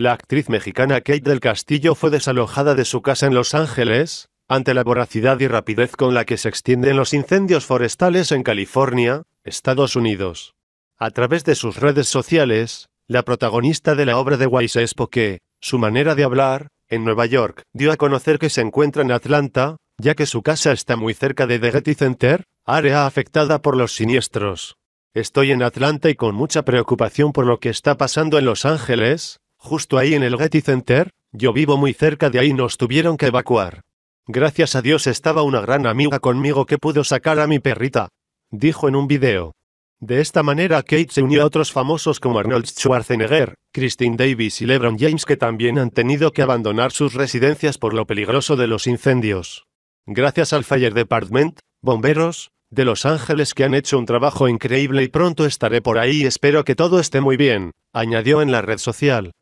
La actriz mexicana Kate del Castillo fue desalojada de su casa en Los Ángeles, ante la voracidad y rapidez con la que se extienden los incendios forestales en California, Estados Unidos. A través de sus redes sociales, la protagonista de la obra de Wise que, su manera de hablar, en Nueva York, dio a conocer que se encuentra en Atlanta, ya que su casa está muy cerca de The Getty Center, área afectada por los siniestros. Estoy en Atlanta y con mucha preocupación por lo que está pasando en Los Ángeles, Justo ahí en el Getty Center, yo vivo muy cerca de ahí nos tuvieron que evacuar. Gracias a Dios estaba una gran amiga conmigo que pudo sacar a mi perrita, dijo en un video. De esta manera Kate se unió a otros famosos como Arnold Schwarzenegger, Christine Davis y LeBron James que también han tenido que abandonar sus residencias por lo peligroso de los incendios. Gracias al Fire Department, bomberos, de Los Ángeles que han hecho un trabajo increíble y pronto estaré por ahí y espero que todo esté muy bien, añadió en la red social.